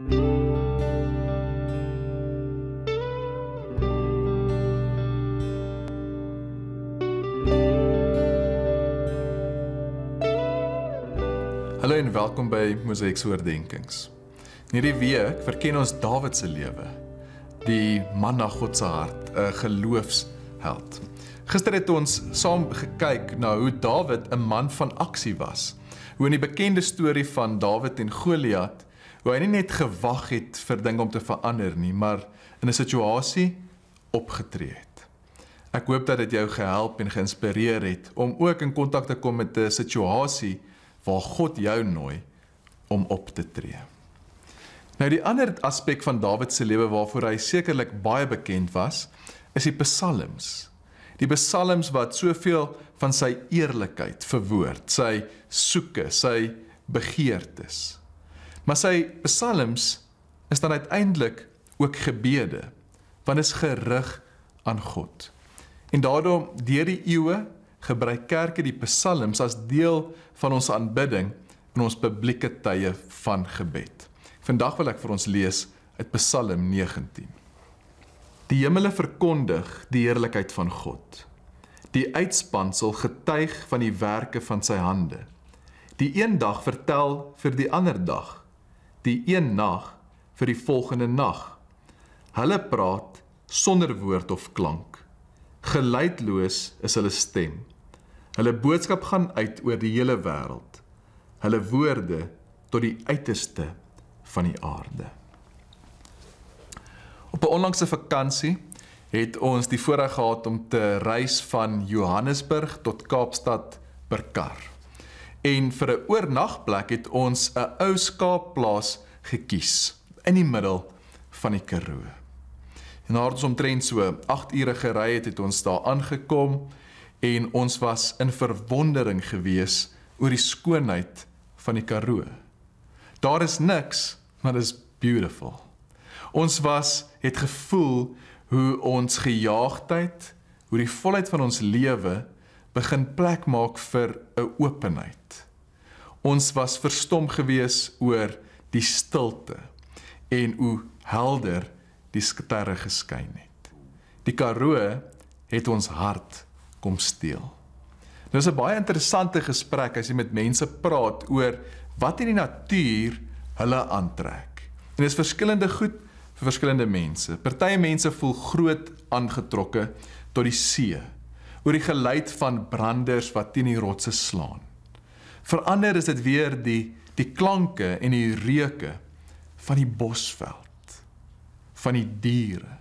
Hallo en welkom by Mosaiks oordeenkings. In hierdie week verken ons Dawid se lewe, die man na God se hart, 'n geloofsheld. Gister het ons saam gekyk na hoe Dawid 'n man van aksie was. Hoe in die bekende storie van Dawid en Goliat, hoe hy nie net gewag het vir dinge om te verander nie, maar in 'n situasie opgetree het. Ek hoop dat dit jou gehelp en geïnspireer het om ook in kontak te kom met 'n situasie waar God jou nooi om op te tree. Nou die ander aspek van Dawid se lewe waarvoor hy sekerlik baie bekend was, is die psalms. Die psalms wat soveel van sy eerlikheid verwoord, sy soeke, sy begeertes. Maar sy psalms is dan uiteindelik ook gebede, want is gerig aan God. En daarom deur die eeue gebruik kerke die psalms as deel van ons aanbidding in ons publieke tye van gebed. Vandag wil ek vir ons lees uit Psalm 19. Die hemele verkondig die heerlikheid van God. Die uitspansel getuig van die werke van sy hande. Die een dag vertel vir die ander dag die een nag vir die volgende nag. Hulle praat sonder woord of klank. Geluidloos is hulle stem. Hulle boodskap gaan uit oor die hele wêreld. Hulle woorde tot die uiterste van die aarde. Op 'n onlangse vakansie het ons die voorreg gehad om te reis van Johannesburg tot Kaapstad per kar en vir 'n oornagplek het ons 'n ou skaapplaas gekies in die middel van die Karoo. En nadat ons omtrent so 8 ure gery het, het ons daar aangekom en ons was in verwondering gewees oor die skoonheid van die Karoo. Daar is niks, maar dit is beautiful. Ons was het gevoel hoe ons gejaagdheid, hoe die volheid van ons lewe begin plek maak vir 'n openheid. Ons was verstom gewees oor die stilte en hoe helder die sterre geskyn het. Die Karoo het ons hart kom steel. Dis 'n baie interessante gesprek as jy met mense praat oor wat in die natuur hulle aantrek. En dis verskillende goed vir verskillende mense. Party mense voel groot aangetrokke tot die see oor die geluid van branders wat teen die rotse slaan. Verander is dit weer die die klanke en die reuke van die bosveld, van die diere.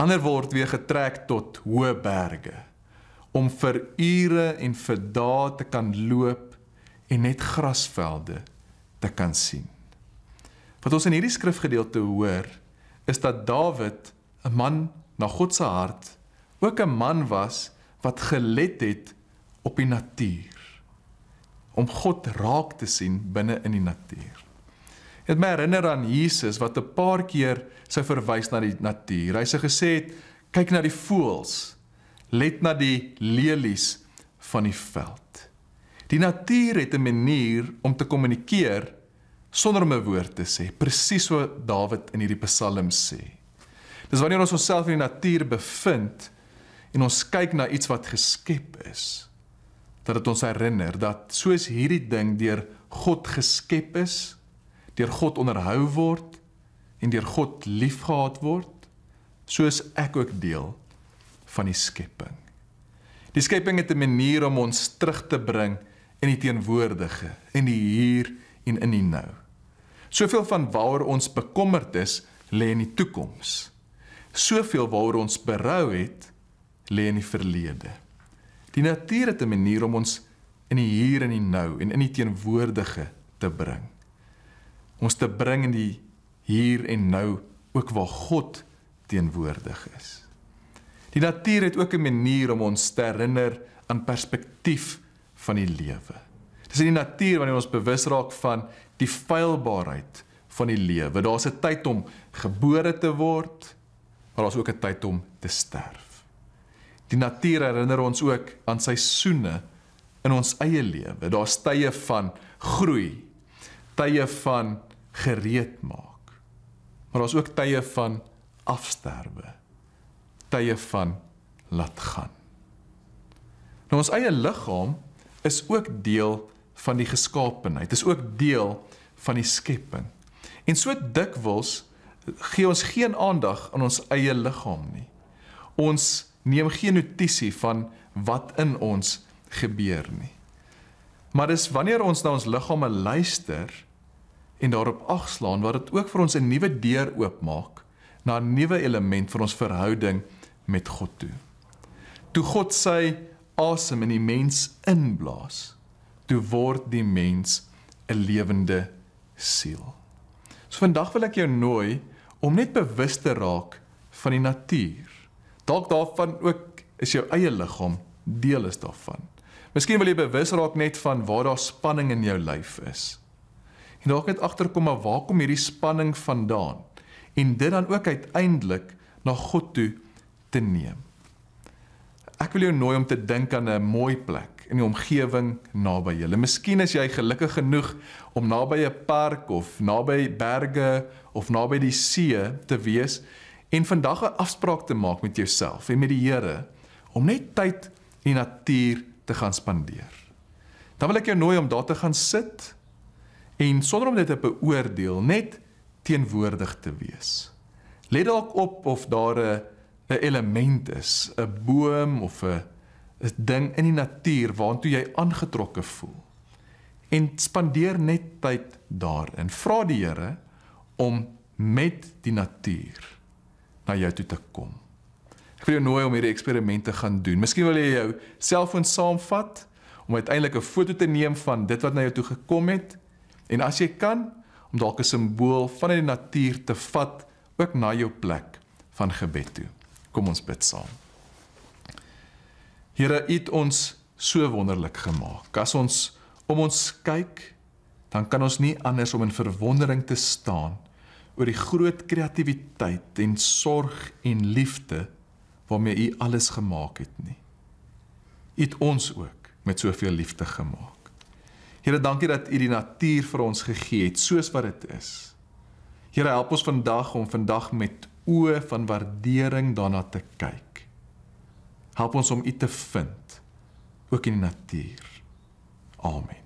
Ander word weer getrek tot hoë berge om vir ure en vir dae te kan loop en net grasvelde te kan sien. Wat ons in hierdie skrifgedeelte hoor, is dat Dawid, 'n man na God se hart, ook 'n man was wat gelet het op die natuur om God raak te sien binne in die natuur. Dit my herinner aan Jesus wat 'n paar keer sy verwys na die natuur. Hy sê gesê het kyk na die voëls, let na die lelies van die veld. Die natuur het 'n manier om te kommunikeer sonder om 'n woord te sê, presies so Dawid in hierdie Psalm sê. Dis wanneer ons onsself in die natuur bevind, en ons kyk na iets wat geskep is dat dit ons herinner dat soos hierdie ding deur God geskep is, deur God onderhou word en deur God liefgehad word, soos ek ook deel van die skepping. Die skepping het 'n manier om ons terug te bring in die teenwoordige, in die hier en in die nou. Soveel van waaroor ons bekommerd is, lê in die toekoms. Soveel waaroor ons berou het, lê in die verlede. Die natuur het 'n manier om ons in die hier en die nou en in die teenwoordige te bring. Ons te bring in die hier en nou ook waar God teenwoordig is. Die natuur het ook 'n manier om ons te herinner aan perspektief van die lewe. Dis in die natuur wanneer ons bewus raak van die feilbaarheid van die lewe. Daar's 'n tyd om gebore te word, maar daar's ook 'n tyd om te sterf. Die natuur herinner ons ook aan seisoene in ons eie lewe. Daar's tye van groei, tye van gereed maak. Maar daar's ook tye van afsterwe, tye van laat gaan. Nou ons eie liggaam is ook deel van die geskaapenheid. Dit is ook deel van die skepping. En so dikwels gee ons geen aandag aan ons eie liggaam nie. Ons neem geen notisie van wat in ons gebeur nie. Maar dis wanneer ons na ons liggame luister en daarop agslaan wat dit ook vir ons 'n nuwe deur oopmaak na 'n nuwe element vir ons verhouding met God toe. Toe God sy asem in die mens inblaas, toe word die mens 'n lewende siel. So vandag wil ek jou nooi om net bewus te raak van die natuur Dalk daarvan ook is jou eie liggaam deel is daarvan. Miskien wil jy bewus raak net van waar daar spanning in jou lyf is. En dalk net agterkom maar waar kom hierdie spanning vandaan en dit dan ook uiteindelik na God toe te neem. Ek wil jou nooi om te dink aan 'n mooi plek in die omgewing naby julle. Miskien is jy gelukkig genoeg om naby 'n park of naby berge of naby die see te wees en vandag 'n afspraak te maak met jouself en met die Here om net tyd in natuur te gaan spandeer. Dan wil ek jou nooi om daar te gaan sit en sonder om dit te beoordeel net teenwoordig te wees. Let dalk op of daar 'n 'n element is, 'n boom of 'n 'n ding in die natuur waartoe jy aangetrokke voel. En spandeer net tyd daarin. Vra die Here om met die natuur na jou toe te kom. Ek wil jou nooi om hierdie eksperimente gaan doen. Miskien wil jy jou selfoon saamvat om uiteindelik 'n foto te neem van dit wat na jou toe gekom het en as jy kan om dalk 'n simbool van die natuur te vat ook na jou plek van gebed toe. Kom ons bid saam. Here, U het ons so wonderlik gemaak. As ons om ons kyk, dan kan ons nie anders om in verwondering te staan nie oor die groot kreatiwiteit en sorg en liefde waarmee u alles gemaak het nie. U het ons ook met soveel liefde gemaak. Here, dankie dat u die natuur vir ons gegee het soos wat dit is. Here, help ons vandag om vandag met oë van waardering daarna te kyk. Help ons om u te vind ook in die natuur. Amen.